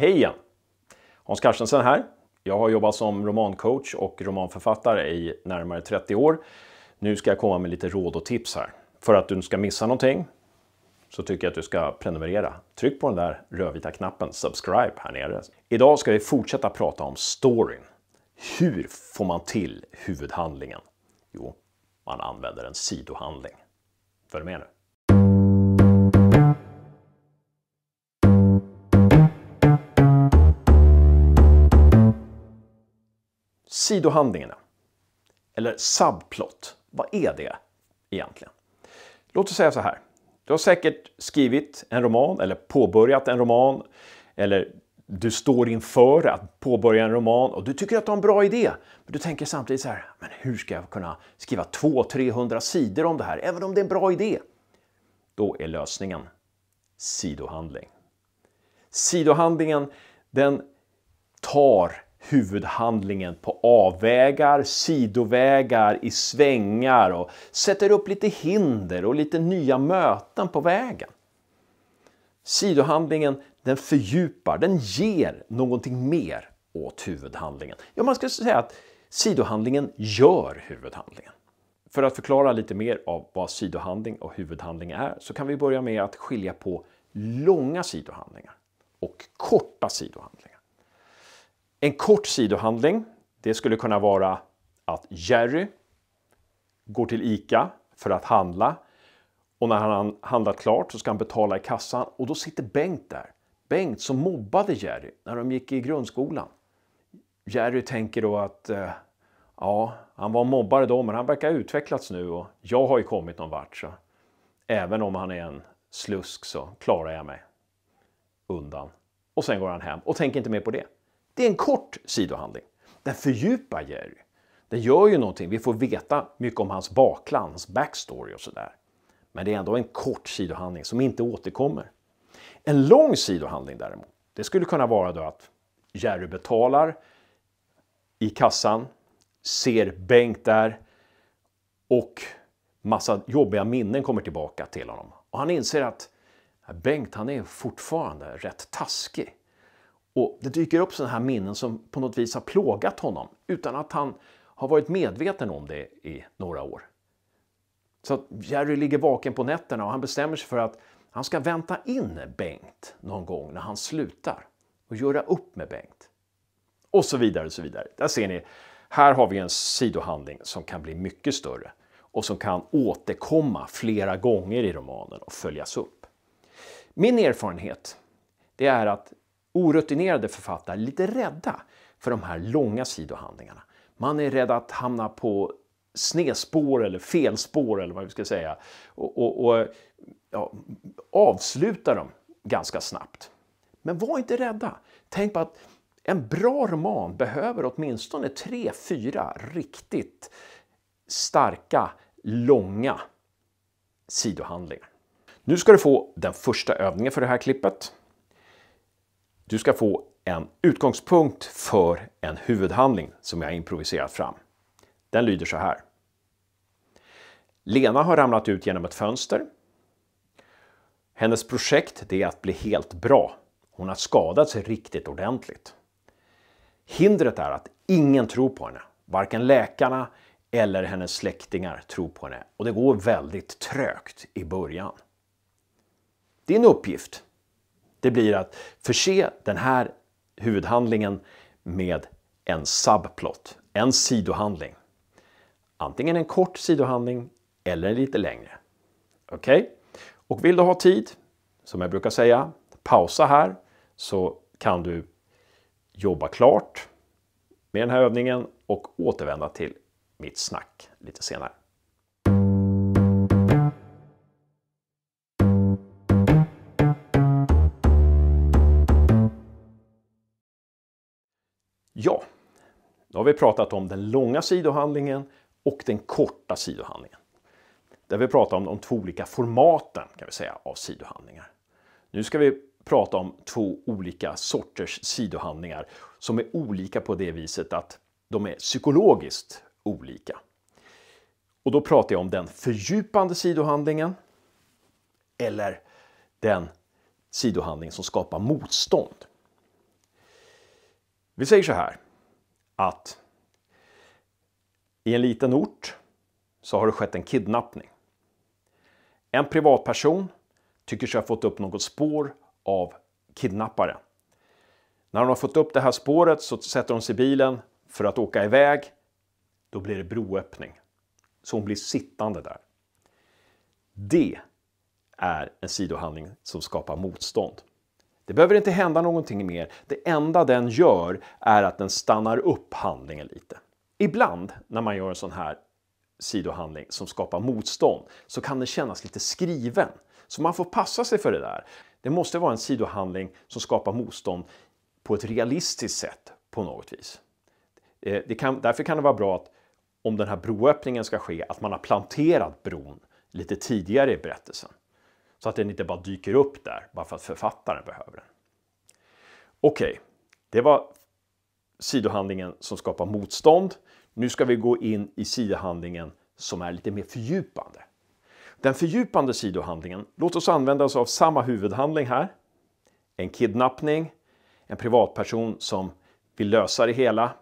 Hej igen! Hans Carstensen här. Jag har jobbat som romancoach och romanförfattare i närmare 30 år. Nu ska jag komma med lite råd och tips här. För att du inte ska missa någonting så tycker jag att du ska prenumerera. Tryck på den där rödvita knappen subscribe här nere. Idag ska vi fortsätta prata om storyn. Hur får man till huvudhandlingen? Jo, man använder en sidohandling. Följ med nu! sidohandlingarna, eller subplot, vad är det egentligen? Låt oss säga så här. Du har säkert skrivit en roman eller påbörjat en roman eller du står inför att påbörja en roman och du tycker att du har en bra idé. Men du tänker samtidigt så här, men hur ska jag kunna skriva 200-300 sidor om det här, även om det är en bra idé? Då är lösningen sidohandling. Sidohandlingen, den tar huvudhandlingen på avvägar, sidovägar, i svängar och sätter upp lite hinder och lite nya möten på vägen. Sidohandlingen den fördjupar, den ger någonting mer åt huvudhandlingen. Ja, man skulle säga att sidohandlingen gör huvudhandlingen. För att förklara lite mer av vad sidohandling och huvudhandling är så kan vi börja med att skilja på långa sidohandlingar och korta sidohandlingar. En kort sidohandling, det skulle kunna vara att Jerry går till ICA för att handla och när han handlat klart så ska han betala i kassan och då sitter Bengt där. Bengt som mobbade Jerry när de gick i grundskolan. Jerry tänker då att eh, ja, han var mobbare då men han verkar ha utvecklats nu och jag har ju kommit någon vart så även om han är en slusk så klarar jag mig undan. Och sen går han hem och tänker inte mer på det. Det är en kort sidohandling. Den fördjupar Jerry. Den gör ju någonting. Vi får veta mycket om hans bakland, hans backstory och sådär. Men det är ändå en kort sidohandling som inte återkommer. En lång sidohandling däremot, det skulle kunna vara då att Jerry betalar i kassan, ser Bengt där och massa jobbiga minnen kommer tillbaka till honom. Och han inser att Bengt, han är fortfarande rätt taskig. Och det dyker upp sådana här minnen som på något vis har plågat honom utan att han har varit medveten om det i några år. Så att Jerry ligger vaken på nätterna och han bestämmer sig för att han ska vänta in Bengt någon gång när han slutar och göra upp med Bengt. Och så vidare och så vidare. Där ser ni, här har vi en sidohandling som kan bli mycket större och som kan återkomma flera gånger i romanen och följas upp. Min erfarenhet det är att orutinerade författare lite rädda för de här långa sidohandlingarna. Man är rädd att hamna på snedspår eller felspår eller vad vi ska säga och, och, och ja, avsluta dem ganska snabbt. Men var inte rädda. Tänk på att en bra roman behöver åtminstone tre, fyra riktigt starka, långa sidohandlingar. Nu ska du få den första övningen för det här klippet. Du ska få en utgångspunkt för en huvudhandling som jag improviserat fram. Den lyder så här. Lena har ramlat ut genom ett fönster. Hennes projekt är att bli helt bra. Hon har skadat sig riktigt ordentligt. Hindret är att ingen tror på henne. Varken läkarna eller hennes släktingar tror på henne och det går väldigt trögt i början. Din uppgift det blir att förse den här huvudhandlingen med en subplot, en sidohandling. Antingen en kort sidohandling eller en lite längre. Okej? Okay? Och vill du ha tid, som jag brukar säga, pausa här så kan du jobba klart med den här övningen och återvända till mitt snack lite senare. Ja, då har vi pratat om den långa sidohandlingen och den korta sidohandlingen. Där vi pratar om de två olika formaten kan vi säga av sidohandlingar. Nu ska vi prata om två olika sorters sidohandlingar som är olika på det viset att de är psykologiskt olika. Och då pratar jag om den fördjupande sidohandlingen eller den sidohandling som skapar motstånd. Vi säger så här att i en liten ort så har det skett en kidnappning. En privatperson tycker sig ha fått upp något spår av kidnappare. När hon har fått upp det här spåret så sätter hon sig i bilen för att åka iväg. Då blir det broöppning. Så hon blir sittande där. Det är en sidohandling som skapar motstånd. Det behöver inte hända någonting mer. Det enda den gör är att den stannar upp handlingen lite. Ibland när man gör en sån här sidohandling som skapar motstånd så kan den kännas lite skriven. Så man får passa sig för det där. Det måste vara en sidohandling som skapar motstånd på ett realistiskt sätt på något vis. Eh, kan, därför kan det vara bra att om den här broöppningen ska ske, att man har planterat bron lite tidigare i berättelsen. Så att den inte bara dyker upp där bara för att författaren behöver den. Okej, okay. det var sidohandlingen som skapar motstånd. Nu ska vi gå in i sidohandlingen som är lite mer fördjupande. Den fördjupande sidohandlingen, låt oss använda oss av samma huvudhandling här. En kidnappning, en privatperson som vill lösa det hela.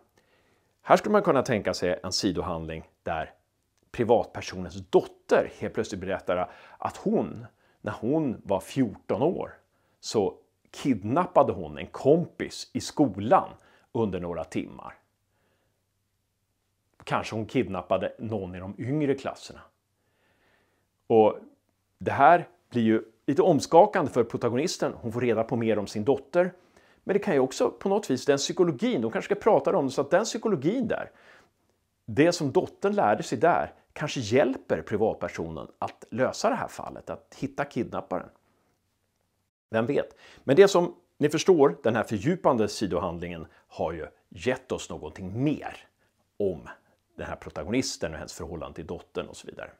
Här skulle man kunna tänka sig en sidohandling där privatpersonens dotter helt plötsligt berättar att hon när hon var 14 år så kidnappade hon en kompis i skolan under några timmar. Kanske hon kidnappade någon i de yngre klasserna. Och det här blir ju lite omskakande för protagonisten. Hon får reda på mer om sin dotter. Men det kan ju också på något vis, den psykologin, de kanske ska prata om det, så att den psykologin där det som dottern lärde sig där kanske hjälper privatpersonen att lösa det här fallet, att hitta kidnapparen. Vem vet? Men det som ni förstår, den här fördjupande sidohandlingen har ju gett oss någonting mer om den här protagonisten och hennes förhållande till dottern och så vidare.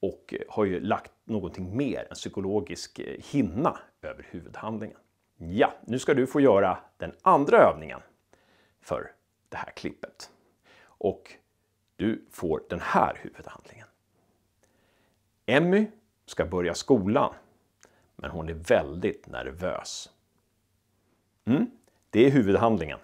Och eh, har ju lagt någonting mer, en psykologisk eh, hinna över huvudhandlingen. Ja, nu ska du få göra den andra övningen för det här klippet. Och du får den här huvudhandlingen. Emmy ska börja skolan, men hon är väldigt nervös. Mm, det är huvudhandlingen.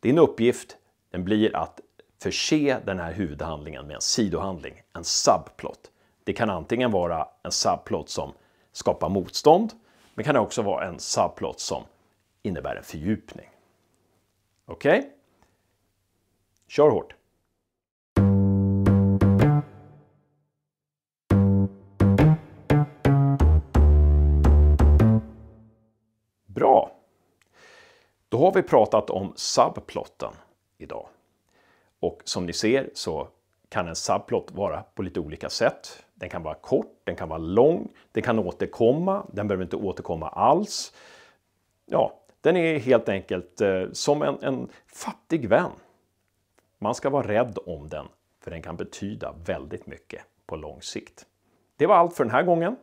Din uppgift den blir att förse den här huvudhandlingen med en sidohandling, en subplot. Det kan antingen vara en subplot som skapar motstånd, men kan också vara en subplot som innebär en fördjupning. Okej? Okay? Kör hårt! Då har vi pratat om subplotten idag. Och som ni ser så kan en subplot vara på lite olika sätt. Den kan vara kort, den kan vara lång, den kan återkomma, den behöver inte återkomma alls. Ja, den är helt enkelt eh, som en, en fattig vän. Man ska vara rädd om den, för den kan betyda väldigt mycket på lång sikt. Det var allt för den här gången.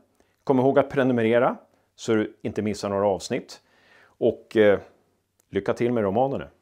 Kom ihåg att prenumerera så du inte missar några avsnitt. Och eh, Lycka till med romanen nu!